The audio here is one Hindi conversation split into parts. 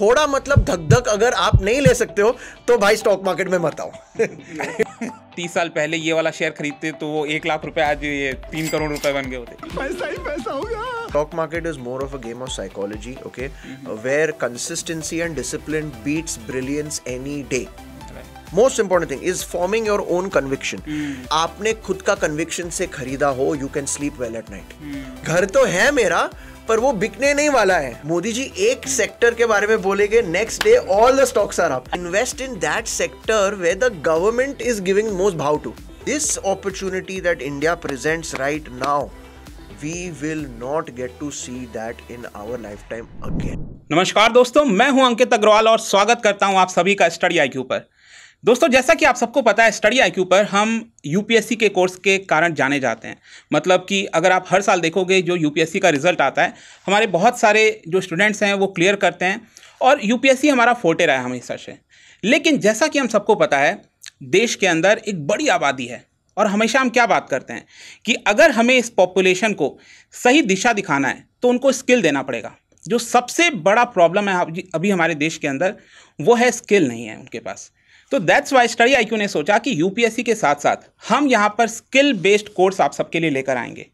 थोड़ा मतलब धक धक अगर आप नहीं ले सकते हो तो भाई स्टॉक मार्केट में मत आओ तीस साल पहले ये वाला शेयर खरीदते तो वो एक लाख रुपए आज ये तीन करोड़ रुपए बन गए होते पैसा ही पैसा होगा stock market is more of a game of psychology okay where consistency and discipline beats brilliance any day most important thing is forming your own conviction आपने खुद का कन्विक्शन से खरीदा हो you can sleep well at night घर तो है मेरा पर वो बिकने नहीं वाला है मोदी जी एक सेक्टर के बारे में बोलेंगे next day all the stocks are up invest in that sector way the government is giving most भाव to this opportunity that India presents right now we will not get to see that in our lifetime again नमस्कार दोस्तों मैं हूं अंकित अग्रवाल और स्वागत करता हूं आप सभी का स्टडी आई पर दोस्तों जैसा कि आप सबको पता है स्टडी आईक्यू पर हम यूपीएससी के कोर्स के कारण जाने जाते हैं मतलब कि अगर आप हर साल देखोगे जो यूपीएससी का रिजल्ट आता है हमारे बहुत सारे जो स्टूडेंट्स हैं वो क्लियर करते हैं और यूपीएससी हमारा फोटे रहा है हमेशा से लेकिन जैसा कि हम सबको पता है देश के अंदर एक बड़ी आबादी है और हमेशा हम क्या बात करते हैं कि अगर हमें इस पॉपुलेशन को सही दिशा दिखाना है तो उनको स्किल देना पड़ेगा जो सबसे बड़ा प्रॉब्लम है अभी हमारे देश के अंदर वो है स्किल नहीं है उनके पास तो दैट्स वाई स्टडी क्यू ने सोचा कि यूपीएससी के साथ साथ हम यहाँ पर स्किल बेस्ड कोर्स आप सबके लिए लेकर आएंगे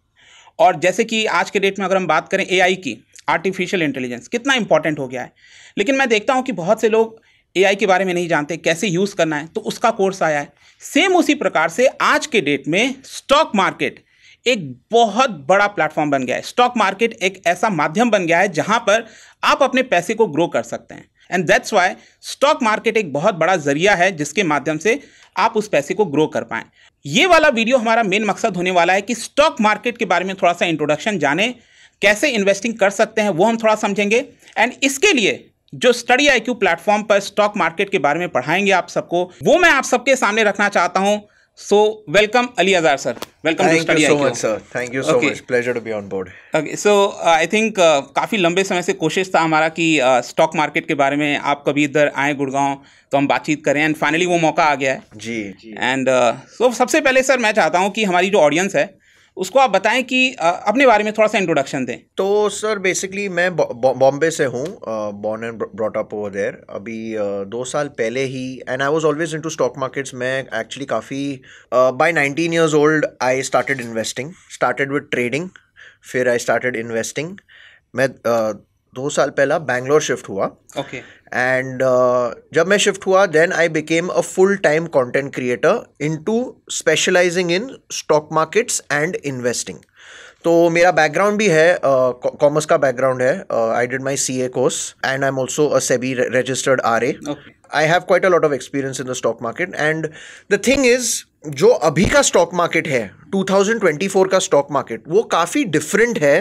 और जैसे कि आज के डेट में अगर हम बात करें ए की आर्टिफिशियल इंटेलिजेंस कितना इंपॉर्टेंट हो गया है लेकिन मैं देखता हूँ कि बहुत से लोग ए के बारे में नहीं जानते कैसे यूज़ करना है तो उसका कोर्स आया है सेम उसी प्रकार से आज के डेट में स्टॉक मार्केट एक बहुत बड़ा प्लेटफॉर्म बन गया है स्टॉक मार्केट एक ऐसा माध्यम बन गया है जहां पर आप अपने पैसे को ग्रो कर सकते हैं and that's why stock market एक बहुत बड़ा जरिया है जिसके माध्यम से आप उस पैसे को ग्रो कर पाएं ये वाला वीडियो हमारा मेन मकसद होने वाला है कि स्टॉक मार्केट के बारे में थोड़ा सा इंट्रोडक्शन जाने कैसे इन्वेस्टिंग कर सकते हैं वो हम थोड़ा समझेंगे एंड इसके लिए जो स्टडी आई क्यू प्लेटफॉर्म पर स्टॉक मार्केट के बारे में पढ़ाएंगे आप सबको वो मैं आप सबके सामने रखना चाहता हूँ so welcome Ali Azhar sir welcome to study so much sir thank you so much pleasure to be on board okay so I think काफ़ी लंबे समय से कोशिश था हमारा कि स्टॉक uh, मार्केट के बारे में आप कभी इधर आए गुड़गांव तो हम बातचीत करें एंड फाइनली वो मौका आ गया है जी एंड सो uh, so, सबसे पहले सर मैं चाहता हूँ कि हमारी जो ऑडियंस है उसको आप बताएं कि अपने बारे में थोड़ा सा इंट्रोडक्शन दें तो सर बेसिकली मैं बॉम्बे से हूँ born and brought up over there अभी दो साल पहले ही and I was always into stock markets मैं एक्चुअली काफ़ी by nineteen years old I started investing started with trading फिर आई स्टार्टेड इन्वेस्टिंग मैं दो साल पहला बैंगलोर शिफ्ट हुआ ओके okay. एंड uh, जब मैं शिफ्ट हुआ then I became a full time content creator into specialising in stock markets and investing तो मेरा बैकग्राउंड भी है कॉमर्स uh, का बैकग्राउंड है I did my C A course and I am also a SEBI registered R A I have quite a lot of experience in the stock market and the thing is जो अभी का स्टॉक मार्केट है 2024 का स्टॉक मार्केट वो काफ़ी डिफरेंट है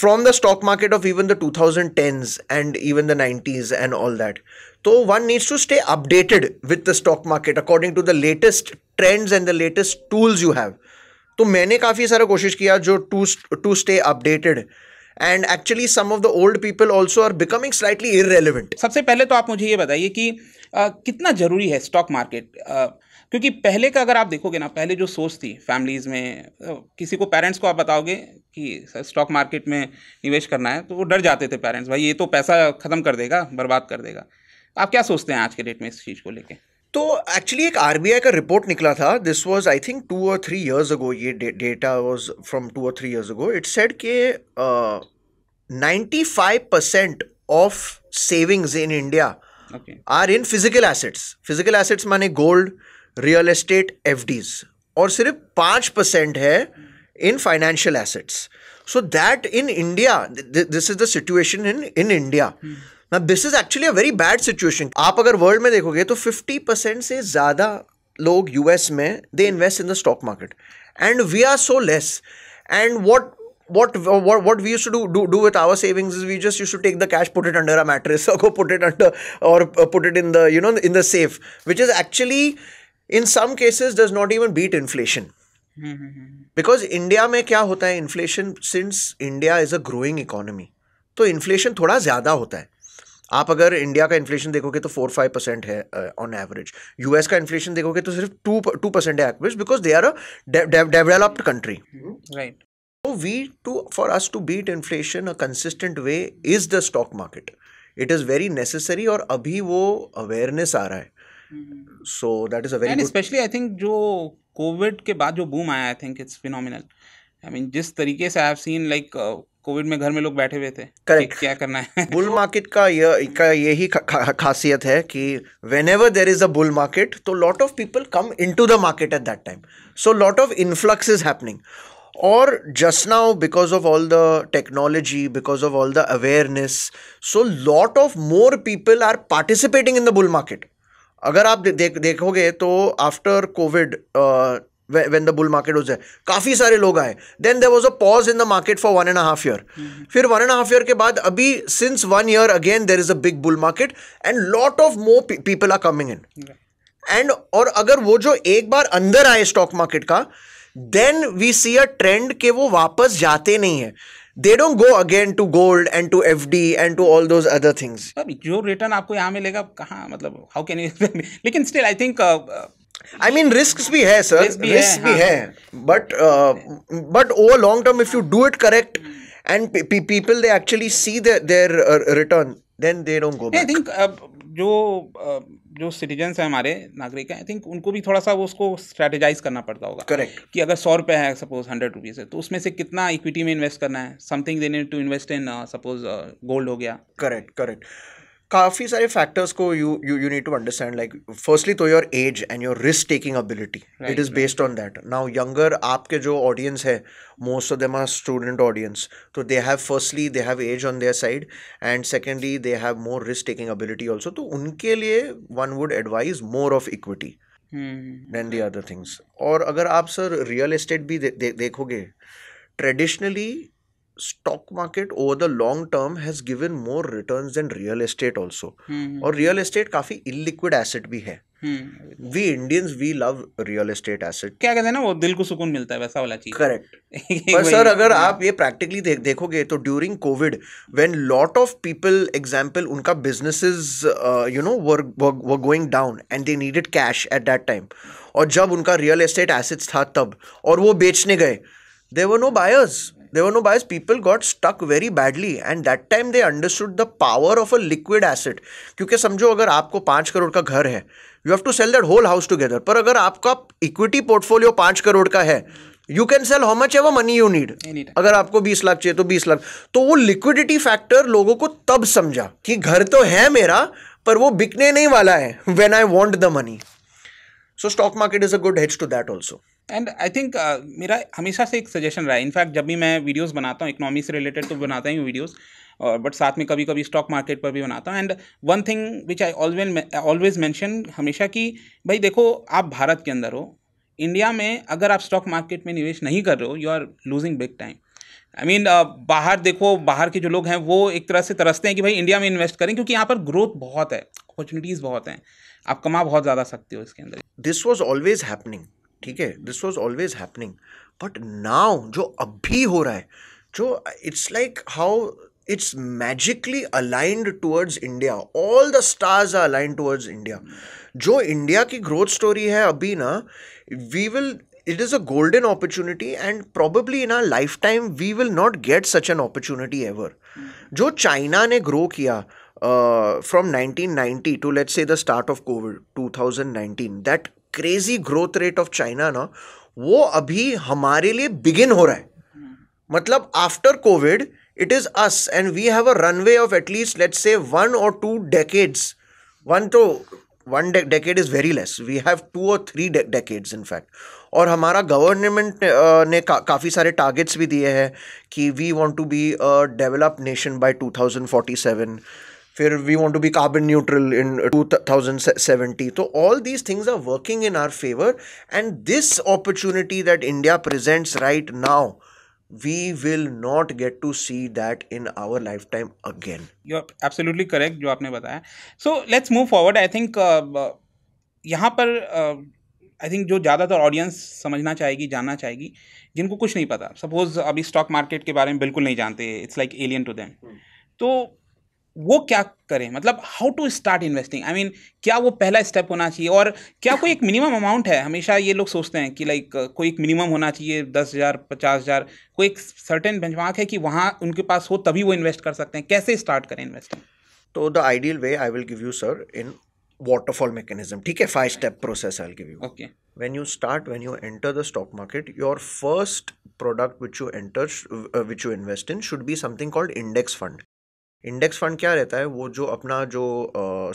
from the stock market of even the tens and even the nineties and all that तो one needs to stay updated with the stock market according to the latest trends and the latest tools you have तो मैंने काफ़ी सारा कोशिश किया जो to to stay updated and actually some of the old people also are becoming slightly irrelevant सबसे पहले तो आप मुझे ये बताइए कि आ, कितना ज़रूरी है स्टॉक मार्केट क्योंकि पहले का अगर आप देखोगे ना पहले जो सोच थी फैमिलीज़ में किसी को पेरेंट्स को आप बताओगे कि सर स्टॉक मार्केट में निवेश करना है तो वो डर जाते थे पेरेंट्स भाई ये तो पैसा ख़त्म कर देगा बर्बाद कर देगा आप क्या सोचते हैं आज के डेट में इस चीज़ को लेकर तो एक्चुअली एक आर का रिपोर्ट निकला था this was I think two और थ्री ईयर्स अगो ये डेटा वॉज फ्रॉम टू और three years ago it said के ninety five percent of savings in India are in physical assets physical assets माने गोल्ड रियल एस्टेट एफ और सिर्फ पाँच परसेंट है in financial assets so that in India this is the situation in in India ना this is actually a very bad situation आप अगर वर्ल्ड में देखोगे तो फिफ्टी परसेंट से ज़्यादा लोग यूएस में they invest in the stock market and we are so less and what what what what we used to do, do do with our savings is we just used to take the cash put it under a mattress or go put it under or put it in the you know in the safe which is actually in some cases does not even beat inflation because India में क्या होता है inflation since India is a growing economy तो इन्फ्लेशन थोड़ा ज़्यादा होता है आप अगर इंडिया का इन्फ्लेशन देखोगे तो फोर फाइव परसेंट है ऑन एवरेज यूएस का इन्फ्लेशन देखोगे तो सिर्फ टू टू परसेंट है average because they are a developed country right तो we to for us to beat inflation a consistent way is the stock market it is very necessary और अभी वो अवेयरनेस आ रहा है hmm, hmm, hmm. So that is a very specially I think जो कोविड के बाद जो बूम आया I think it's phenomenal I mean जिस तरीके से I have seen like COVID में घर में लोग बैठे हुए थे करेक्ट क्या करना है बुल मार्केट का यह का यही खासियत है कि whenever there is a bull market तो lot of people come in to the market at that time so lot of influx is happening और just now because of all the technology because of all the awareness so lot of more people are participating in the bull market अगर आप देख देखोगे तो after COVID when the bull market was है काफ़ी सारे लोग आए then there was a pause in the market for one and half year फिर वन एंड हाफ ईयर के बाद अभी since one year again there is a big bull market and lot of more people are coming in and और अगर वो जो एक बार अंदर आए स्टॉक मार्केट का then we see a trend के वो वापस जाते नहीं है they don't go again to gold and to F D and to all those other things जो रिटर्न आपको यहाँ मिलेगा कहाँ मतलब हाउ कैन यू लेकिन still I think I mean risk भी है सर रिस्क भी risk है but but over long term if you do it correct and people they actually see their return then they don't go I think जो जो सिटीजन्स हैं हमारे नागरिक हैं आई थिंक उनको भी थोड़ा सा वो उसको स्ट्रेटेजाइज करना पड़ता होगा करेक्ट कि अगर सौ रुपये है सपोज हंड्रेड रुपीज़ है तो उसमें से कितना इक्विटी में इन्वेस्ट करना है something they need to invest in suppose gold हो गया करेक्ट करेक्ट काफ़ी सारे फैक्टर्स को you you you need to understand like firstly तो your age and your risk taking ability it is based on that now younger आपके जो ऑडियंस है most of them are student audience तो they have firstly they have age on their side and secondly they have more risk taking ability also तो उनके लिए one would advise more of equity than the other things और अगर आप सर रियल इस्टेट भी दे, दे, देखोगे traditionally stock market over the long term has given more returns than real estate also hmm. और रियल एस्टेट काफी इलिक्विड एसेट भी है we Indians we love real estate asset क्या कहते हैं ना वो दिल को सुकून मिलता है वैसा वाला चीज करेक्ट पर सर अगर आप ये प्रैक्टिकली देख देखोगे तो during COVID when lot of people example उनका businesses you know were were going down and they needed cash at that time और जब उनका रियल एस्टेट एसेट्स था तब और वो बेचने गए there were no buyers there were no buyers people got stuck very badly and that time they understood the power of a liquid asset kyunki samjho agar aapko 5 crore ka ghar hai you have to sell that whole house together par agar aapka equity portfolio 5 crore ka hai you can sell how much ever money you need अगर आपको बीस लाख चाहिए तो बीस लाख तो वो लिक्विडिटी फैक्टर लोगों को तब समझा कि घर तो है मेरा पर वो बिकने नहीं वाला है when I want the money so stock market is a good hedge to that also and I think मेरा हमेशा से एक सजेशन रहा है इनफैक्ट जब भी मैं वीडियोज़ बनाता हूँ इकोनॉमी से रिलेटेड तो बनाता ही हूँ और बट साथ में कभी कभी स्टॉक मार्केट पर भी बनाता हूँ and one thing which I always always mention हमेशा कि भाई देखो आप भारत के अंदर हो इंडिया में अगर आप स्टॉक मार्केट में निवेश नहीं कर रहे हो you are losing big time I mean बाहर देखो बाहर के जो लोग हैं वो एक तरह से तरसते हैं कि भाई इंडिया में इन्वेस्ट करें क्योंकि यहाँ पर ग्रोथ बहुत है अपॉर्चुनिटीज़ बहुत हैं आप कमा बहुत ज़्यादा सकते हो इसके अंदर दिस वॉज ऑलवेज हैपनिंग ठीक है this was always happening but now जो अभी हो रहा है जो it's like how it's magically aligned towards India all the stars are align towards India जो इंडिया की ग्रोथ स्टोरी है अभी ना we will it is a golden opportunity and and in our lifetime we will not get such an opportunity ever जो चाइना ने ग्रो किया uh, from 1990 to let's say the start of COVID 2019, that crazy growth rate of China ना वो अभी हमारे लिए बिगिन हो रहा है मतलब after COVID it is us and we have a runway of at least let's say one or two decades one तो one decade is very less we have two और थ्री डेकेड्स इन फैक्ट और हमारा गवर्नमेंट uh, ने का, काफ़ी सारे टारगेट्स भी दिए हैं कि we want to be develop nation by 2047 फिर we want to be carbon neutral in two thousand seventy तो all these things are working in our favour and this opportunity that India presents right now we we will not get to see that in our lifetime again you're absolutely correct जो आपने बताया so let's move forward I think uh, uh, यहाँ पर आई uh, थिंक जो ज़्यादातर ऑडियंस समझना चाहेगी जानना चाहेगी जिनको कुछ नहीं पता सपोज अभी स्टॉक मार्केट के बारे में बिल्कुल नहीं जानते it's like alien to them तो वो क्या करें मतलब how to start investing I mean क्या वो पहला स्टेप होना चाहिए और क्या कोई एक मिनिमम अमाउंट है हमेशा ये लोग सोचते हैं कि लाइक कोई एक मिनिमम होना चाहिए दस हज़ार पचास हज़ार कोई एक सर्टेन बेंचमार्क है कि वहाँ उनके पास हो तभी वो इन्वेस्ट कर सकते हैं कैसे स्टार्ट करें इन्वेस्टिंग तो the ideal way I will give you sir in waterfall mechanism ठीक है five step process I give you okay when you start when you enter the stock market your first product which you enter which you invest in should be something called index fund index fund क्या रहता है वो जो अपना जो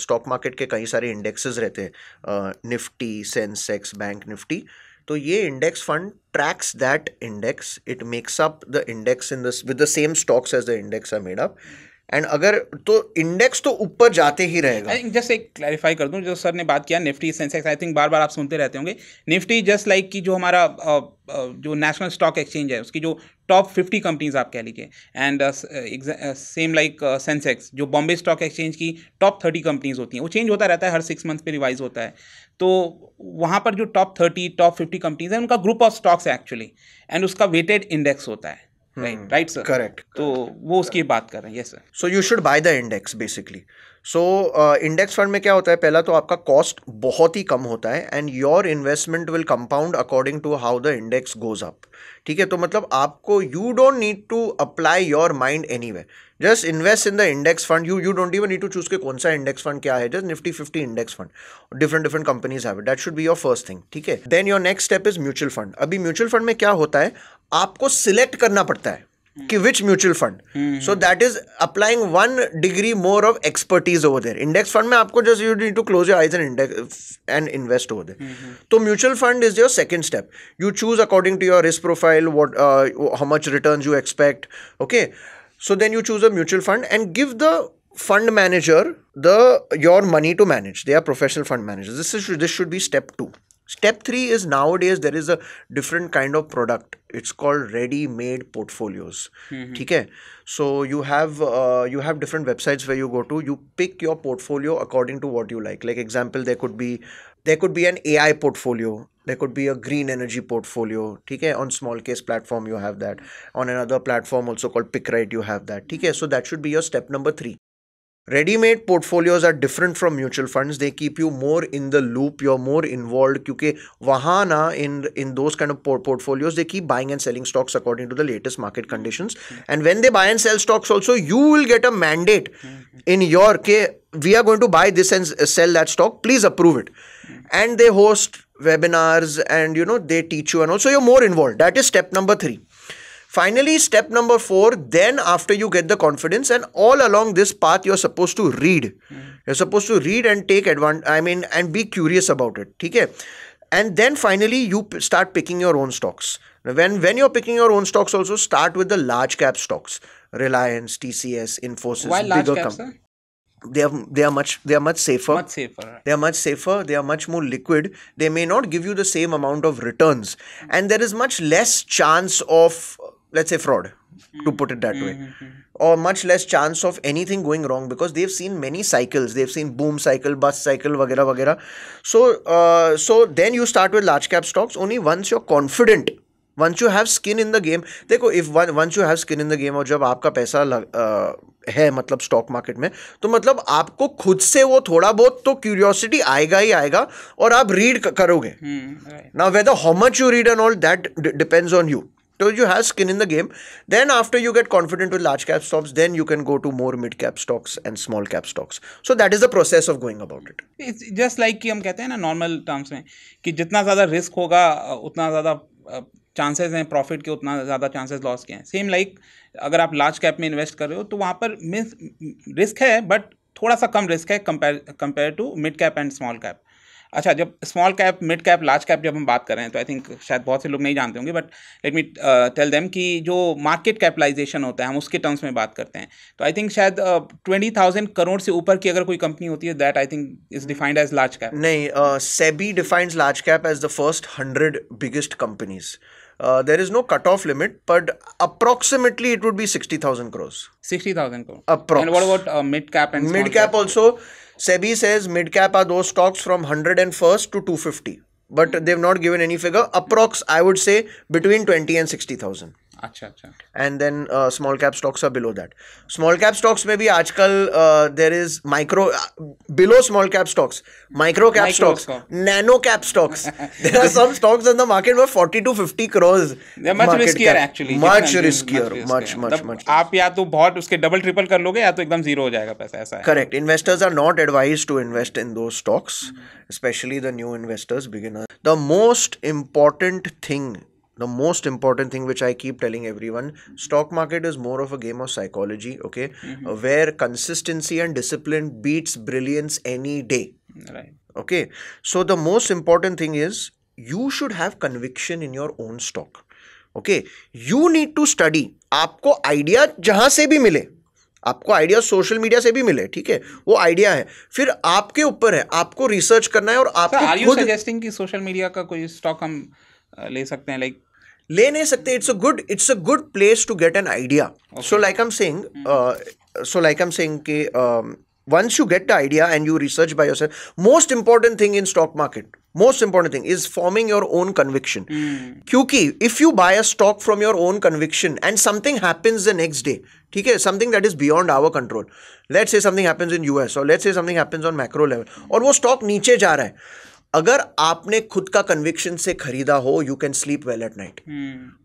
स्टॉक मार्केट के कई सारे इंडेक्सेस रहते हैं निफ्टी सेंसेक्स बैंक निफ्टी तो ये index fund tracks that index it makes up the index in the with the same stocks as the index are made up and अगर तो इंडेक्स तो ऊपर जाते ही रहेगा जस्ट एक क्लैरिफाई कर दूं जो सर ने बात किया निफ्टी सेंसेक्स आई थिंक बार बार आप सुनते रहते होंगे निफ्टी जस्ट लाइक की कि जो हमारा जो नेशनल स्टॉक एक्सचेंज है उसकी जो टॉप फिफ्टी कंपनीज आप कह लीजिए एंड सेम लाइक सेंसेक्स जो बॉम्बे स्टॉक एक्सचेंज की टॉप थर्टी कंपनीज होती हैं वो चेंज होता रहता है हर सिक्स मंथ पे रिवाइज होता है तो वहाँ पर जो top thirty top fifty companies हैं उनका ग्रुप ऑफ स्टॉक्स है एक्चुअली एंड उसका वेटेड इंडेक्स होता है राइट राइट सर करेक्ट तो वो उसकी बात कर रहे हैं yes sir so you should buy the index basically so index fund में क्या होता है पहला तो आपका कॉस्ट बहुत ही कम होता है and your investment will compound according to how the index goes up ठीक है तो मतलब आपको you don't need to apply your mind any way just invest in the index fund you you don't even need to choose के कौन सा इंडेक्स फंड क्या है just Nifty fifty index fund different different companies have that should be your first thing ठीक है then your next step is mutual fund अभी म्यूचुअल फंड में क्या होता है आपको सिलेक्ट करना पड़ता है कि which mutual fund so that is applying one degree more of expertise over there index fund में आपको just you need to close your eyes and index and invest over there तो mutual fund is your second step you choose according to your risk profile what how much return you expect okay so then you choose a mutual fund and give the fund manager the your money to manage they are professional fund manager this this should be step two Step three is nowadays there is a different kind of product. It's called ready-made portfolios. Mm-hmm. so you have uh, you have different websites where you go to. You pick your portfolio according to what you like. Like example, there could be there could be an AI portfolio. There could be a green energy portfolio. Okay, on small case platform you have that. On another platform also called Pickrite you have that. Okay, so that should be your step number three. Ready made portfolios are different from mutual funds. They keep you more in the loop. You're more involved. Because Wahana, in, in those kind of portfolios, they keep buying and selling stocks according to the latest market conditions. Hmm. And when they buy and sell stocks, also, you will get a mandate hmm. in your case. We are going to buy this and sell that stock. Please approve it. Hmm. And they host webinars and you know they teach you and also you're more involved that is step number 3 Finally, step number four, then after you get the confidence and all along this path, you're supposed to read. Mm. You're supposed to read and take advantage, I mean, and be curious about it. Okay? And then finally, you start picking your own stocks. When, when you're picking your own stocks, also start with the large cap stocks Reliance, TCS, Infosys, Why large bigger companies they are they are much they are much safer much safer right? they are much safer they are much more liquid they may not give you the same amount of returns hmm. and there is much less chance of let's say fraud to put it that way or much less chance of anything going wrong because they've seen many cycles they've seen boom cycle bust cycle wagera wagera so uh, so then you start with large cap stocks only once you're confident once you have skin in the game देखो if once you have skin in the game और जब आपका पैसा लग, आ, है मतलब स्टॉक मार्केट में तो मतलब आपको खुद से वो थोड़ा बहुत तो क्यूरियोसिटी आएगा ही आएगा और आप रीड करोगे ना whether how much you read and all that depends on you So you have skin in the game. Then after you get confident with large cap stocks, then you can go to more mid cap stocks and small cap stocks. So that is the process of going about it. It's just like कि हम कहते हैं ना नॉर्मल टर्म्स में कि जितना ज़्यादा रिस्क होगा उतना ज़्यादा चांसेस हैं प्रॉफिट के उतना ज़्यादा चांसेस लॉस के हैं सेम लाइक like, अगर आप लार्ज कैप में इन्वेस्ट कर रहे हो तो वहाँ पर मिस रिस्क है बट थोड़ा सा कम रिस्क है compare compare to mid cap and small cap अच्छा जब small cap mid cap large cap जब हम बात कर रहे हैं तो आई थिंक शायद बहुत से लोग नहीं जानते होंगे but let me tell them कि जो मार्केट कैपिटलाइजेशन होता है हम उसके टर्म्स में बात करते हैं तो आई थिंक शायद ट्वेंटी uh, थाउजेंड करोड़ से ऊपर की अगर कोई कंपनी होती है that I think is defined as large cap नहीं SEBI defined large cap as the first hundred biggest companies there is no cut off limit but approximately it would be sixty thousand crores sixty thousand crores what mid cap and mid cap also SEBI says mid cap are those stocks from 101st to 250 but they've not given any figure. Approx, I would say between 20 and 60,000. And then uh, small cap stocks are below that. Small cap stocks, maybe aajkal, uh, there is micro, uh, below small cap stocks, micro cap micro stocks, nano cap stocks. there are some stocks in the market were 40 to 50 crores. They're much riskier actually. Much riskier, much, riskier. Much, much, much, much. double, triple kar loge, zero paisa, aisa hai. Correct. Investors are not advised to invest in those stocks, especially the new investors, beginners the most important thing the most important thing which i keep telling everyone stock market is more of a game of psychology okay mm-hmm. Uh, where consistency and discipline beats brilliance any day right okay so the most important thing is you should have conviction in your own stock okay you need to study आपको आइडिया जहां से भी मिले आपको आइडिया सोशल मीडिया से भी मिले ठीक है वो आइडिया है फिर आपके ऊपर है आपको रिसर्च करना है और आपको सजेस्टिंग कि सोशल मीडिया का कोई स्टॉक हम ले सकते हैं लाइक ले नहीं सकते it's a good it's a good place to get an idea so like am saying so like am saying कि um, once you get the idea and you research by yourself most important thing in stock market most important thing is forming your own conviction mm. if you buy a stock from your own conviction and something happens the next day ठीक है something that is beyond our control let's say something happens in US or let's say something happens on macro level और वो stock niche ja raha hai अगर आपने खुद का कन्विक्शन से खरीदा हो you can sleep well at night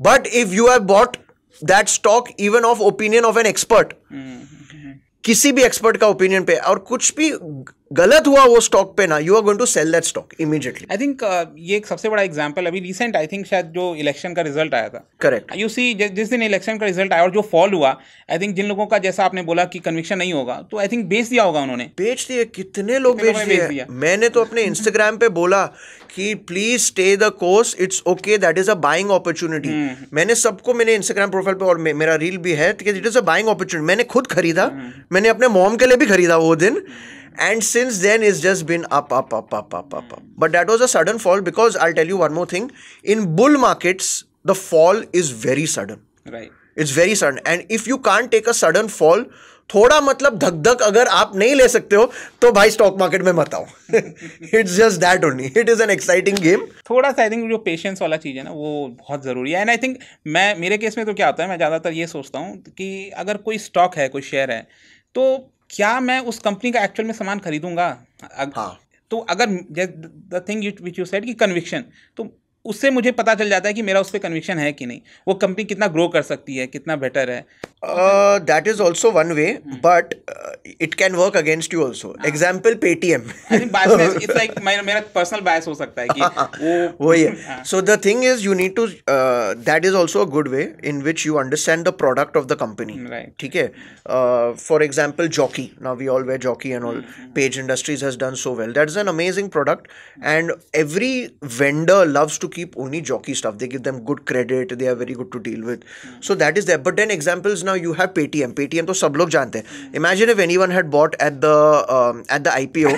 but if you have bought that stock even of opinion of an expert किसी भी एक्सपर्ट का ओपिनियन पे और कुछ भी गलत हुआ वो स्टॉक पे ना you are going to sell that stock immediately I think ये एक सबसे बड़ा एग्जांपल अभी रिसेंट आई थिंक शायद जो इलेक्शन का रिजल्ट आया था करेक्ट यू सी जिस दिन इलेक्शन का रिजल्ट आया और जो फॉल हुआ आई थिंक जिन लोगों का जैसा आपने बोला कि कन्विक्शन नहीं होगा तो आई थिंक बेच दिया होगा उन्होंने बेच दिए कितने लोग बेच दिए मैंने तो अपने इंस्टाग्राम पे बोला कि please stay the course it's okay that is a buying opportunity मैंने सबको मैंने इंस्टाग्राम प्रोफाइल पे और मे, मेरा रील भी है it is a buying opportunity मैंने खुद खरीदा हम्म। मैंने अपने मॉम के लिए भी खरीदा वो दिन and since then it's just been up up up up up up up but that was a sudden fall because i'll tell you one more thing in bull markets the fall is very sudden right it's very sudden and if you can take a sudden fall थोड़ा मतलब धक धक अगर आप नहीं ले सकते हो तो भाई स्टॉक मार्केट में मत आओ it's just that only it is an exciting game थोड़ा सा आई थिंक जो पेशेंस वाला चीज़ है ना वो बहुत ज़रूरी है एंड आई थिंक मैं मेरे केस में तो क्या होता है मैं ज़्यादातर ये सोचता हूँ कि अगर कोई स्टॉक है कोई शेयर है तो क्या मैं उस कंपनी का एक्चुअल में सामान खरीदूंगा हाँ. तो अगर द थिंग यू सेड कि कन्विक्शन तो उससे मुझे पता चल जाता है कि मेरा उस पर कन्विक्शन है कि नहीं वो कंपनी कितना ग्रो कर सकती है कितना बेटर है that is also one way but it can work against you also example Paytm मेरा पर्सनल बायस हो सकता है कि वो वही है so the thing is you need to that is also a good way in which you understand the product of the company ठीक है for example Jockey now we all wear Jockey and all Page Industries has done so well that is an amazing product and every vendor loves to keep only jockey stuff. They give them good credit. They are very good to deal with. Mm-hmm. So that is there. But then examples now you have Paytm. Paytm तो सब लोग जानते हैं. Imagine if anyone had bought at the um, at the IPO,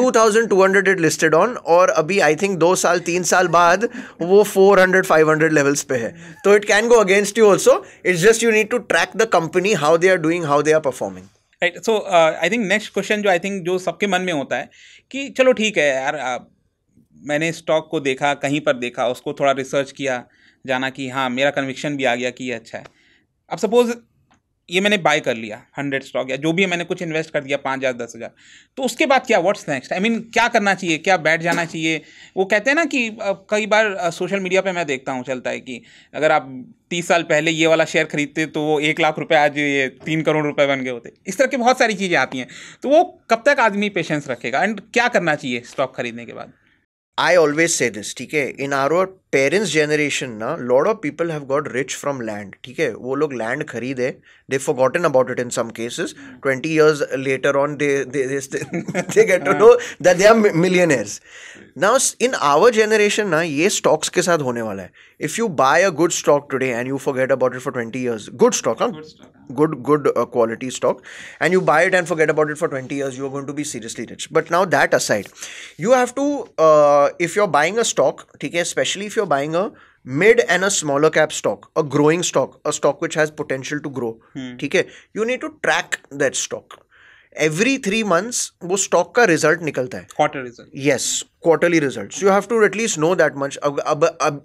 2200 it listed on और अभी I think दो साल तीन साल बाद वो 400 500 levels पे है. तो it can go against you also. It's just you need to track the company how they are doing, how they are performing. Right so I think next question जो आई थिंक जो सबके मन में होता है कि चलो ठीक है यार मैंने स्टॉक को देखा कहीं पर देखा उसको थोड़ा रिसर्च किया जाना कि हाँ मेरा कन्विक्शन भी आ गया कि ये अच्छा है अब सपोज़ ये मैंने बाय कर लिया हंड्रेड स्टॉक या जो भी मैंने कुछ इन्वेस्ट कर दिया पाँच हज़ार दस हज़ार तो उसके बाद क्या व्हाट्स नेक्स्ट आई मीन क्या करना चाहिए क्या बैठ जाना चाहिए वो कहते हैं ना कि कई बार सोशल मीडिया पे मैं देखता हूँ चलता है कि अगर आप तीस साल पहले ये वाला शेयर खरीदते तो वो एक लाख रुपये आज ये तीन करोड़ रुपये बन गए होते इस तरह की बहुत सारी चीज़ें आती हैं तो वो कब तक आदमी पेशेंस रखेगा एंड क्या करना चाहिए स्टॉक खरीदने के बाद आई ऑलवेज से दिस ठीक है इन आर पेरेंट्स जनरेशन ना lot of people have got rich from land ठीक है वो लोग लैंड खरीदे they've forgotten about it in some cases 20 years later on they they, they, they get to know that they are millionaires now in our generation na ye stocks ke saath hone wala hai if you buy a good stock today and you forget about it for 20 years good stock huh? good stock good good uh, quality stock and you buy it and forget about it for 20 years you are going to be seriously rich but now that aside you have to uh, if you're buying a stock okay especially if you're buying a mid and a smaller cap stock a growing stock a stock which has potential to grow ठीक है you need to track that stock every three months वो स्टॉक का रिजल्ट निकलता है quarter result yes quarterly result you have to at least know that much अब अब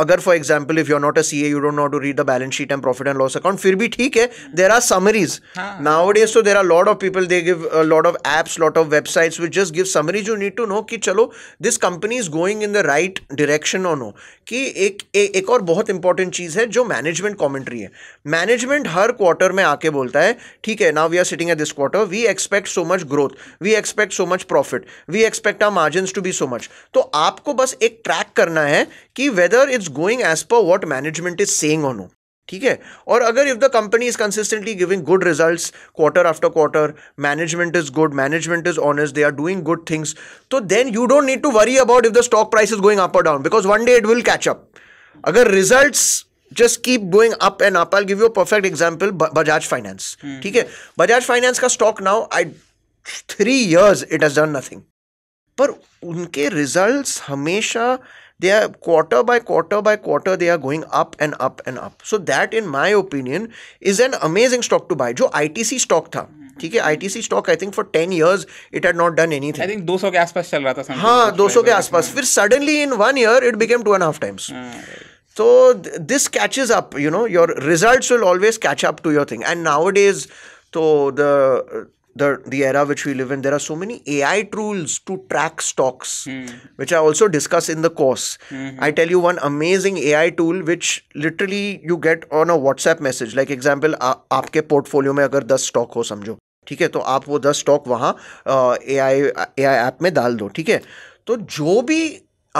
अगर for example if you not a C A you don't not to read the balance sheet and profit and loss account फिर भी ठीक है there are summaries nowadays तो there are lot of people they give lot of apps lot of websites which just give summaries you need to know कि चलो this company is going in the right direction on no कि एक ए, एक और बहुत इंपॉर्टेंट चीज़ है जो मैनेजमेंट कॉमेंट्री है मैनेजमेंट हर क्वार्टर में आके बोलता है ठीक है now we are sitting at this quarter we expect so much growth we expect so much profit we expect our margin to be so much तो आपको बस एक ट्रैक करना है कि whether it's it's going as per what management is saying on ठीक है और अगर if the company is consistently giving good result quarter after quarter management is good management is honest they are doing good things तो then you don't need to worry about if the stock price is going up और down because one day it will catch up अगर result just keep going up and up I give you perfect example Bajaj Finance ठीक है बजाज फाइनेंस का stock now I three years it has done nothing पर उनके रिजल्ट हमेशा they are quarter by quarter by quarter they are going up and up and up so that in my opinion is an amazing stock to buy jo ITC stock था ठीक है ITC stock I think for ten years it had not done anything सौ के आसपास चल रहा था हाँ दो सौ के आसपास फिर suddenly in one year it became two and half times तो this is up you know your result will always catch up to your thing and nowadays तो the the the era which we live in there are so many ai tools to track stocks mm. which i also discuss in the course mm-hmm. i tell you one amazing ai tool which literally you get on a whatsapp message like example आ, आपके पोर्टफोलियो में अगर दस स्टॉक हो समझो ठीक है तो आप वो दस स्टॉक वहाँ AI I A I app में डाल दो ठीक है तो जो भी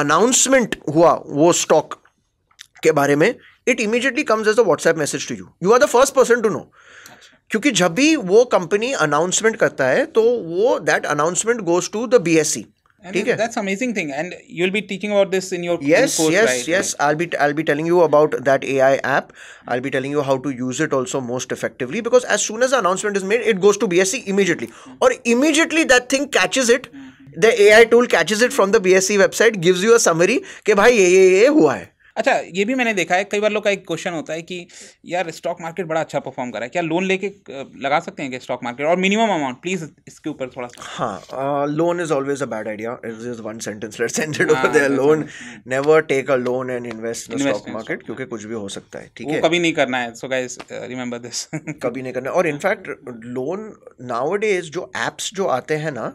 अनाउंसमेंट हुआ वो स्टॉक के बारे में it immediately comes as a WhatsApp message to you you are the first person to know क्योंकि जब भी वो कंपनी अनाउंसमेंट करता है तो वो that announcement goes to the ठीक है that's amazing thing and you will be teaching about this in your yes yes yes I will be I will be telling you about that app I will be telling you how to use it most effectively because as soon as announcement is made it goes to see immediately और immediately that thing catches it the AI tool catches it from the BSE website gives you a summary कि भाई ये ये ये हुआ है अच्छा ये भी मैंने देखा है कई बार लोग का एक क्वेश्चन होता है कि यार स्टॉक मार्केट बड़ा अच्छा परफॉर्म कर रहा है क्या लोन लेके लगा सकते हैं क्या स्टॉक मार्केट और मिनिमम अमाउंट प्लीज इसके ऊपर थोड़ा सा हाँ loan is always a bad idea it is one sentence let's over there loan never take a loan and invest in stock market क्योंकि कुछ भी हो सकता है ठीक है कभी नहीं करना है सो गाइस रिमेंबर दिस कभी नहीं करना और इनफैक्ट लोन नाउ डेज जो एप्स जो आते हैं ना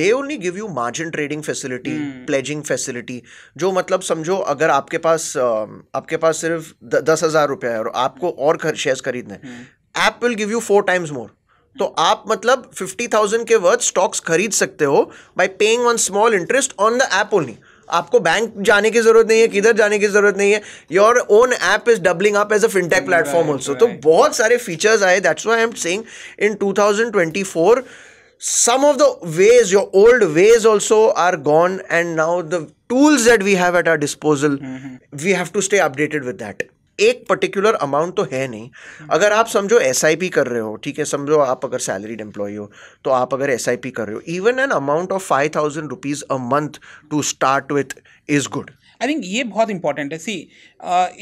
they only give you margin trading facility pledging facility जो मतलब समझो अगर आपके पास Um, आपके पास सिर्फ द, दस हज़ार रुपए है और आपको और खर, शेयर्स खरीदने app will give you four times more तो आप मतलब फिफ्टी थाउजेंड के वर्थ स्टॉक्स खरीद सकते हो by paying one small interest on the app only आपको बैंक जाने की जरूरत नहीं है किधर जाने की जरूरत नहीं है your own app is doubling up as a fintech platform also तो बहुत सारे फीचर्स आए that's why I am saying in 2024 some of the ways your old ways also are gone and now the tools that we have at our disposal mm-hmm. we have to stay updated with that एक पर्टिकुलर अमाउंट तो है नहीं अगर आप समझो एस कर रहे हो ठीक है समझो आप अगर सैलरीड एम्प्लॉय हो तो आप अगर एस कर रहे हो even an amount of five thousand rupees a month to start with is good I think ये बहुत इंपॉर्टेंट है सी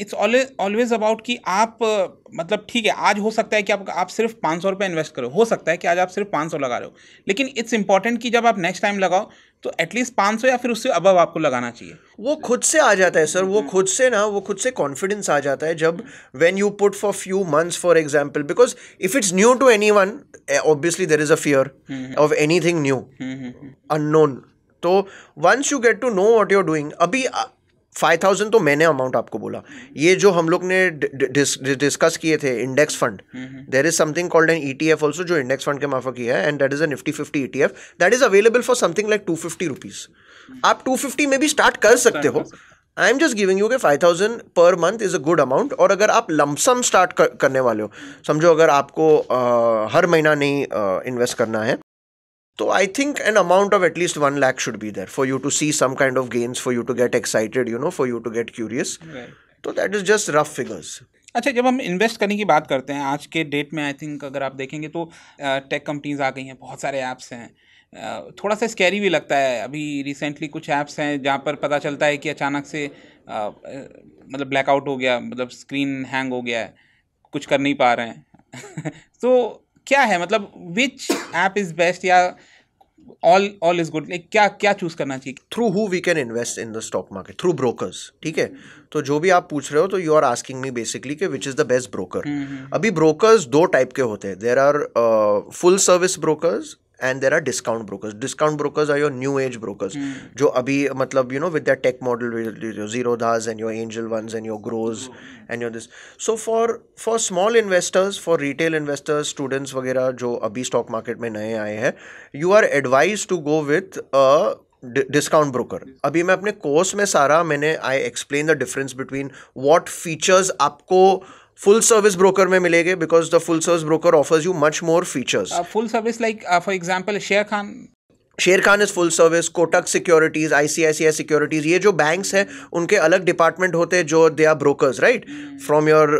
इट्स ऑलवेज अबाउट कि आप uh, मतलब ठीक है आज हो सकता है कि आप आप सिर्फ पाँच सौ रुपये इन्वेस्ट करो हो सकता है कि आज आप सिर्फ पाँच सौ लगा रहे हो लेकिन इट्स इंपॉर्टेंट कि जब आप नेक्स्ट टाइम लगाओ तो एटलीस्ट पाँच सौ या फिर उससे अबव आपको लगाना चाहिए वो खुद से आ जाता है सर वो mm-hmm. खुद से ना वो खुद से कॉन्फिडेंस आ जाता है जब when you put for few months for example because if it's new to anyone obviously there is a fear of anything new unknown तो once you get to know what you're doing अभी फाइव थाउजेंड तो मैंने अमाउंट आपको बोला हम्म। ये जो हम लोग ने डिस्कस किए थे index fund there is something called an E T F also जो इंडेक्स फंड के माफा किया है and that is a Nifty fifty E T F that is available for something like two fifty rupees आप टू फिफ्टी में भी स्टार्ट कर सकते हो I am just giving you के five thousand per month is a good amount और अगर आप लमसम स्टार्ट करने वाले हो समझो अगर आपको हर महीना नहीं इन्वेस्ट करना है तो I think an amount of at least one lakh should be there for you to see some kind of games for you to get excited you know for you to get curious तो that is just rough figures अच्छा जब हम इन्वेस्ट करने की बात करते हैं आज के डेट में आई थिंक अगर आप देखेंगे तो टेक कंपनीज आ गई हैं बहुत सारे ऐप्स हैं थोड़ा सा स्कैरी भी लगता है अभी रिसेंटली कुछ ऐप्स हैं जहाँ पर पता चलता है कि अचानक से मतलब ब्लैकआउट हो गया मतलब स्क्रीन हैंग हो गया है कुछ कर नहीं पा रहे हैं तो क्या है मतलब विच ऐप इज़ बेस्ट या all all is good like क्या क्या चूज करना चाहिए through who we can invest in the stock market through brokers ठीक है तो जो भी आप पूछ रहे हो तो you are asking me basically कि which is the best broker अभी ब्रोकर्स दो टाइप के होते हैं there are full service brokers and there are discount brokers discount brokers are your new age brokers जो अभी मतलब you know with tech model Zerodha and your Angel One and your Growws and your this so for for small investors for retail investors students वगैरह जो अभी स्टॉक मार्केट में नए आए हैं you are advise to go with discount broker अभी मैं अपने कोर्स में सारा मैंने I explain the difference between what features आपको फुल सर्विस ब्रोकर में मिलेंगे because the full service broker offers you much more features full service like for example Sharekhan Sharekhan is full service Kotak securities I C I C I securities ये जो बैंक्स हैं उनके अलग डिपार्टमेंट होते हैं जो they are brokers right from your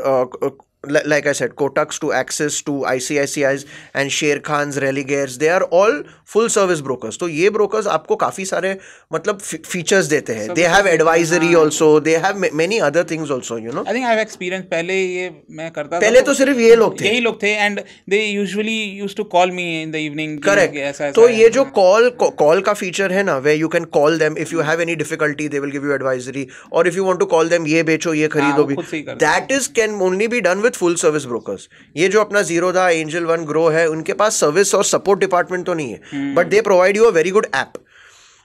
like I said, Kotak's to Axis to ICICI's and Sharekhan's Religare's they are all full service brokers तो ये ब्रोकर्स आपको काफ़ी सारे मतलब फीचर्स देते हैं they have advisory also they have many other things also you know I think I have experience पहले ये मैं करता पहले तो, तो सिर्फ ये लोग थे यही लोग थे and they usually use to call me in the evening correct तो ये जो कॉल कॉल का फीचर है ना way you can call them if you have any difficulty they will give you advisory और if you want to call them ये बेचो ये खरीदो हाँ, भी that is can only be done with with full service brokers ये जो अपना जीरो था एंजल वन ग्रो है उनके पास सर्विस और सपोर्ट डिपार्टमेंट तो नहीं है but they provide you a very good app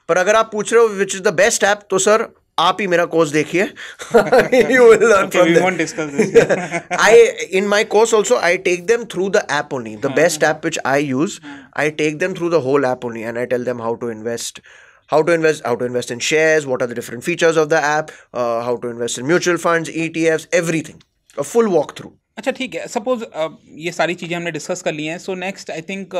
पर अगर आप पूछ रहे हो which is the best app तो सर आप ही मेरा कोर्स देखिए you will learn from this I in my course also I take them through the app only the best app which I use I take them through the whole app only and I tell them how to invest how to invest how to invest in shares what are the different features of the app how to invest in mutual mutual funds everything e full walk through अच्छा ठीक है सपोज ये सारी चीज़ें हमने डिस्कस कर ली हैं सो नेक्स्ट आई थिंक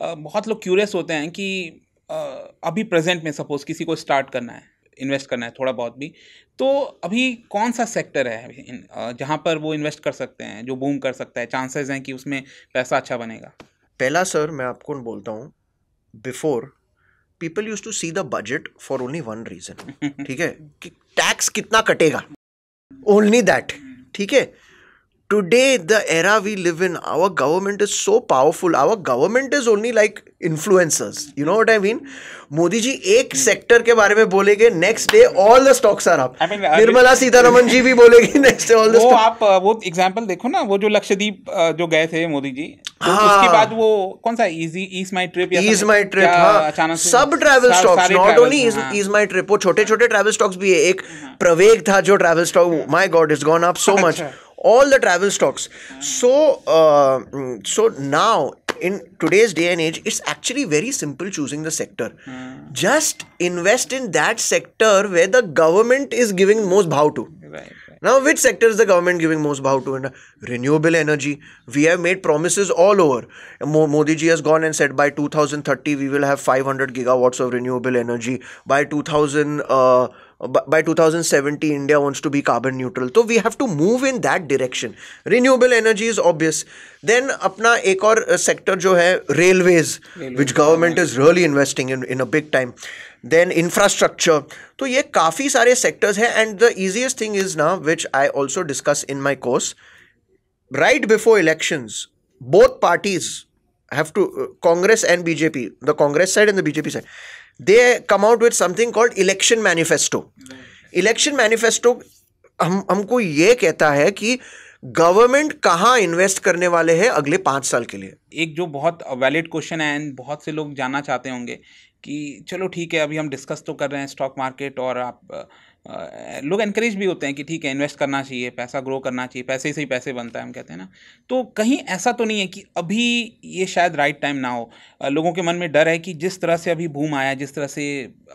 बहुत लोग क्यूरियस होते हैं कि uh, अभी प्रेजेंट में सपोज किसी को स्टार्ट करना है इन्वेस्ट करना है थोड़ा बहुत भी तो अभी कौन सा सेक्टर है जहाँ पर वो इन्वेस्ट कर सकते हैं जो बूम कर सकता है चांसेस हैं कि उसमें पैसा अच्छा बनेगा पहला सर मैं आपको बोलता हूँ before people use to see the budget for only one reason ठीक है कि टैक्स कितना कटेगा ओनली दैट ठीक है today the era we live in our government is so powerful our government is only like influencers you know what i mean Modi जी एक सेक्टर के बारे में बोलेंगे next day all the stocks are up Nirmala Sitharaman ji भी बोलेंगे नेक्स्ट डे ऑल द वो आप वो एग्जांपल देखो ना वो जो लक्षदीप जो गए थे मोदी जी तो हाँ, उसके बाद वो कौन सा इजी माय ट्रिप या माय ट्रिप हाँ। सब travel stocks not only EaseMyTrip वो छोटे छोटे ट्रैवल स्टॉक्स भी है एक प्रवेग हाँ। था जो travel stock my god is gone up so much all the travel stocks so uh, mm, so now in today's day and age it's actually very simple choosing the sector mm. just invest in that sector where the government is giving most bow to right, now which sector is the government giving most bow to and uh, renewable energy we have made promises all over modi ji has gone and said by 2030 we will have 500 gigawatts of renewable energy by 2000 uh, by two thousand seventy India wants to be carbon neutral तो we have to move in that direction renewable energy is obvious then अपना एक और सेक्टर uh, जो है railways which government is really investing in in a big time then infrastructure तो ये काफ़ी सारे सेक्टर्स हैं and the easiest thing is ना which I also discuss in my course right before elections both parties have to uh, Congress and BJP, the Congress side and the BJP side, they come out with something called election manifesto. Election manifesto हम हमको ये कहता है कि गवर्नमेंट कहाँ इन्वेस्ट करने वाले हैं अगले पाँच साल के लिए एक जो बहुत वैलिड क्वेश्चन है एंड बहुत से लोग जानना चाहते होंगे कि चलो ठीक है अभी हम डिस्कस तो कर रहे हैं स्टॉक मार्केट और आप लोग इनक्रेज भी होते हैं कि ठीक है इन्वेस्ट करना चाहिए पैसा ग्रो करना चाहिए पैसे से ही पैसे बनता है हम कहते हैं ना तो कहीं ऐसा तो नहीं है कि अभी ये शायद राइट टाइम ना हो लोगों के मन में डर है कि जिस तरह से अभी बूम आया जिस तरह से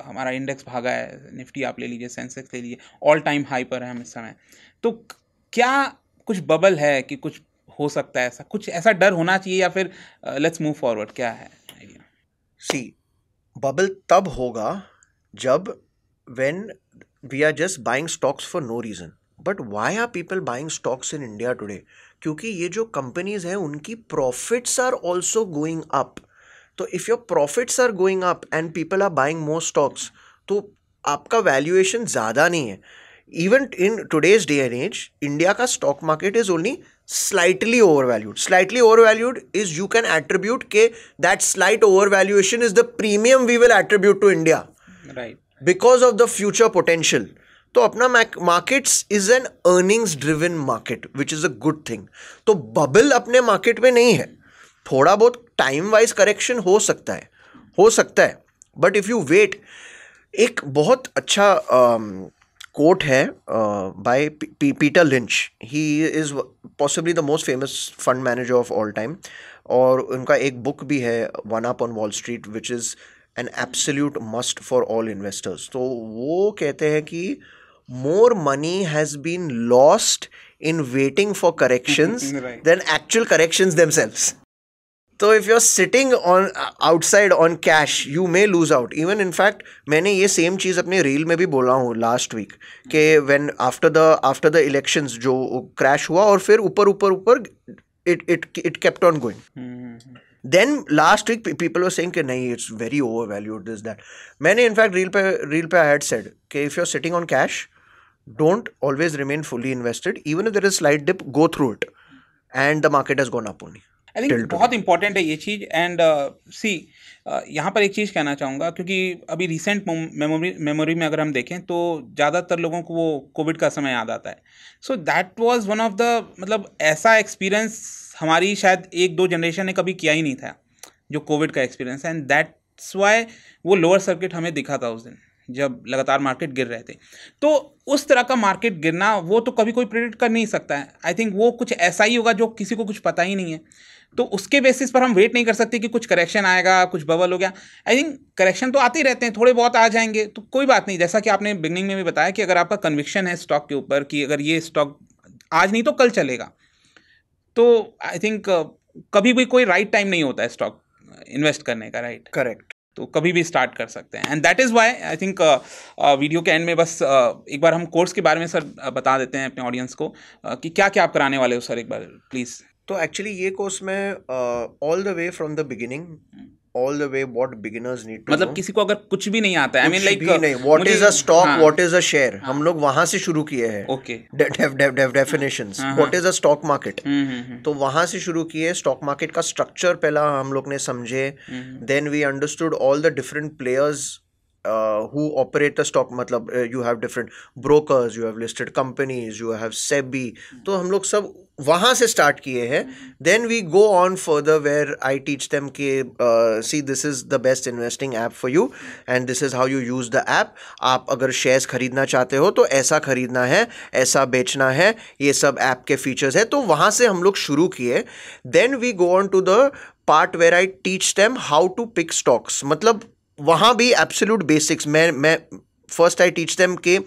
हमारा इंडेक्स भागा है निफ्टी आप ले लीजिए सेंसेक्स ले लीजिए ऑल टाइम हाई पर है हम इस समय तो क्या कुछ बबल है कि कुछ हो सकता है ऐसा कुछ ऐसा डर होना चाहिए या फिर लेट्स मूव फॉरवर्ड क्या है सी बबल तब होगा जब when we are just buying stocks for no reason but why are people buying stocks in India today क्योंकि ये जो कंपनीज हैं उनकी profits are also going up तो if your profits are going up and people are buying more stocks तो आपका वैल्यूएशन ज़्यादा नहीं है even in today's day and as India का stock market is only slightly overvalued slightly over valued is you can attribute के that slight overvaluation is the premium we will attribute to India right because of the future potential तो अपना markets is an earnings driven market which is a good thing तो बबल अपने मार्केट में नहीं है थोड़ा बहुत टाइम वाइज करेक्शन हो सकता है हो सकता है बट इफ़ यू वेट एक बहुत अच्छा कोट um, है by Peter Lynch he is possibly the most famous fund manager of all time और उनका एक बुक भी है One Up On Wall Street which is an absolute must for all investors तो वो कहते हैं कि more money has been lost in waiting for correction than actual them themselves तो if you are sitting on outside on cash you may lose out even in fact मैंने ये सेम चीज़ अपने रील में भी बोला हूँ लास्ट वीक के when after the after the election जो क्रैश हुआ और फिर ऊपर ऊपर ऊपर it it it kept on going then last week people were saying कि नहीं it's very overvalued this that मैंने इनफैक्ट रील पे रील पे आई हैड सेड कि if you are sitting on cash don't always remain fully invested even if there is slight dip go through it and the market has gone up only I think बहुत इंपॉर्टेंट है ये चीज एंड सी uh, see, यहाँ पर एक चीज़ कहना चाहूँगा क्योंकि अभी रिसेंट मेमोरी मेमोरी में अगर हम देखें तो ज़्यादातर लोगों को वो कोविड का समय याद आता है so that was one of the मतलब ऐसा एक्सपीरियंस हमारी शायद एक दो जनरेशन ने कभी किया ही नहीं था जो कोविड का एक्सपीरियंस है एंड दैट्स वाई वो लोअर सर्किट हमें दिखा था उस दिन जब लगातार मार्केट गिर रहे थे तो उस तरह का मार्केट गिरना वो तो कभी कोई प्रेडिक्ट कर नहीं सकता है आई थिंक वो कुछ ऐसा ही होगा जो किसी को कुछ पता ही नहीं है तो उसके बेसिस पर हम वेट नहीं कर सकते कि कुछ करेक्शन आएगा कुछ बबल हो गया आई थिंक करेक्शन तो आते ही रहते हैं थोड़े बहुत आ जाएंगे तो कोई बात नहीं जैसा कि आपने बिगनिंग में भी बताया कि अगर आपका कन्विक्शन है स्टॉक के ऊपर कि अगर ये स्टॉक आज नहीं तो कल चलेगा तो आई थिंक uh, कभी भी कोई राइट टाइम नहीं होता है स्टॉक इन्वेस्ट करने का राइट करेक्ट तो कभी भी स्टार्ट कर सकते हैं and that is why I think video के एंड में बस uh, एक बार हम कोर्स के बारे में सर uh, बता देते हैं अपने ऑडियंस को uh, कि क्या क्या आप कराने वाले हो सर एक बार प्लीज़ तो एक्चुअली ये कोर्स मैं all the way from the beginning all the way what beginners need मतलब किसी को अगर कुछ भी नहीं आता है आई मीन लाइक नहीं what is a stock what is a share हम लोग वहां से शुरू किए हैं okay definitions what is a stock market तो वहां से शुरू किए स्टॉक मार्केट का स्ट्रक्चर पहला हम लोग ने समझे then we understood all the different players uh, who operate the stock मतलब you have different have you have listed companies you have -hmm. तो हम लोग सब वहाँ से स्टार्ट किए हैं then we go on further where I teach them के see this is the best investing app for you and this is how you use the app आप अगर शेयर्स खरीदना चाहते हो तो ऐसा खरीदना है ऐसा बेचना है ये सब ऐप के फीचर्स है तो वहाँ से हम लोग शुरू किए then we go on to the part where I teach them how to pick stocks मतलब वहाँ भी एब्सोल्यूट बेसिक्स मैं मैं फर्स्ट आई टीच देम के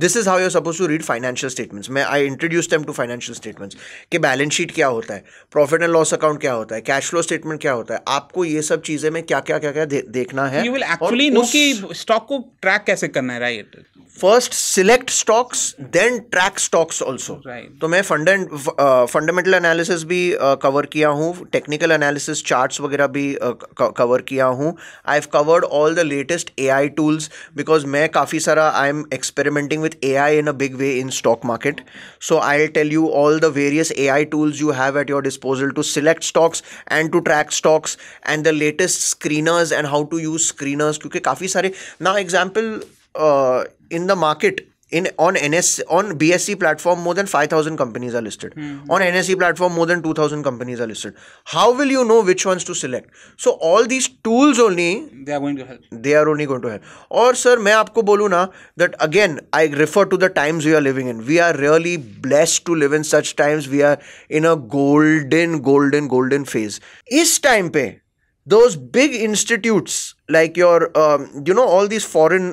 this is how you suppose to read financial statements मैं I introduce time to financial statements कि बैलेंस शीट क्या होता है प्रॉफिट एंड लॉस अकाउंट क्या होता है कैश फ्लो स्टेटमेंट क्या होता है आपको ये सब चीज़ें में क्या क्या क्या क्या दे, देखना है यू विल एक्चुअली नो कि स्टॉक को ट्रैक कैसे करना है right first select stocks then track stocks also तो मैं फंड फंडामेंटल एनालिसिस भी कवर uh, किया हूँ टेक्निकल एनालिसिस चार्ट्स वगैरह भी कवर uh, किया हूँ I have covered all the latest A I tools because मैं काफ़ी सारा I am experimenting with with AI in a big way in stock market. So I'll tell you all the various AI tools you have at your disposal to select stocks and to track stocks and the latest screeners and how to use screeners. Because काफी now example uh, in the market in on NS on BSE platform more than 5000 companies are listed mm-hmm. on NSE platform more than 2000 companies are listed how will you know which ones to select so all these tools only they are going to help they are only going to help Or sir, मैं आपको बोलूँ ना that again I refer to the times we are living in we are really blessed to live in such times we are in a golden golden golden phase is time, pe those big institutes like your um, you know all these foreign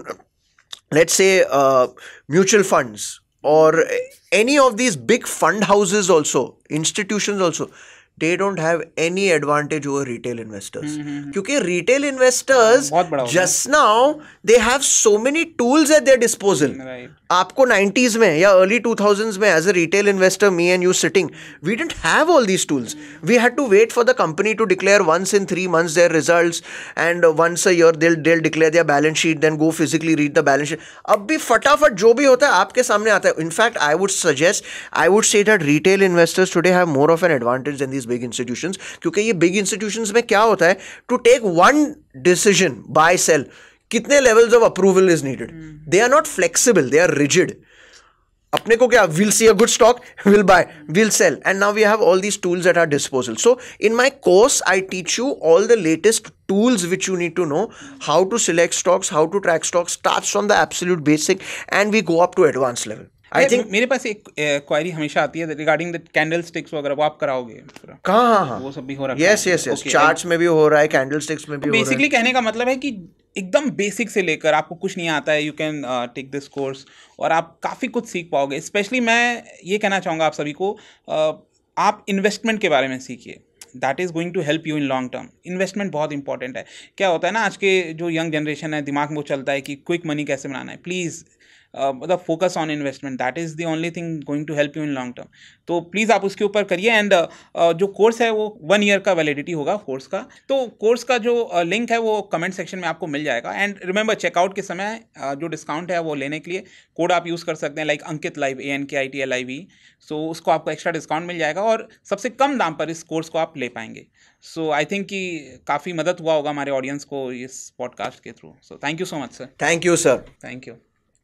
let's say uh, mutual funds or any of these big fund houses also institutions also they don't have any advantage over retail investors क्योंकि retail investors just now they have so many tools at their disposal आपको 90s में या अर्ली 2000s में as a retail investor me and you sitting we don't have all these tools we had to wait for the company to declare once in three months their result and once a year दिल दिल declare their balance sheet then go physically read the balance sheet अब भी फटाफट जो भी होता है आपके सामने आता है in fact I would suggest I would say that retail investors today have more of an advantage than these big institutions क्योंकि ये बिग इंस्टीट्यूशंस में क्या होता है to take one decision buy sell कितने levels of approval is needed they are not flexible they are rigid अपने को क्या will see a good stock will buy will sell and now we have all these tools eight our disposal so in my course I teach you all the latest tools which you need to know how to select stocks how to track stocks start from the absolute basic and we go up to advance level I think मेरे पास एक क्वारी हमेशा आती है रिगार्डिंग द कैंडल स्टिक्स वगैरह वो आप कराओगे कहाँ हाँ हाँ वो सब भी हो रहा है यस यस यस चार्ट्स में भी हो रहा है कैंडल स्टिक्स में भी बेसिकली कहने का मतलब है कि एकदम बेसिक से लेकर आपको कुछ नहीं आता है you can take this course और आप काफ़ी कुछ सीख पाओगे स्पेशली मैं ये कहना चाहूँगा आप सभी को uh, आप इन्वेस्टमेंट के बारे में सीखिए that is going to help you in long term investment बहुत इंपॉर्टेंट है क्या होता है ना आज के जो यंग जनरेशन है दिमाग में वो चलता है कि क्विक मनी कैसे बनाना है please uh, focus on investment that is the only thing going to help you in long term तो प्लीज़ आप उसके ऊपर करिए एंड uh, uh, जो कोर्स है वो वन ईयर का वैलिडिटी होगा कोर्स का तो कोर्स का जो लिंक uh, है वो कमेंट सेक्शन में आपको मिल जाएगा एंड रिमेंबर चेकआउट के समय जो डिस्काउंट है वो लेने के लिए कोड आप यूज़ कर सकते हैं like Ankit live A N K I T L I V so उसको आपको एक्स्ट्रा डिस्काउंट मिल जाएगा और सबसे कम दाम पर इस कोर्स को आप ले पाएंगे सो आई थिंक कि काफ़ी मदद हुआ होगा हमारे ऑडियंस को इस पॉडकास्ट के through so thank you so much sir thank you sir thank you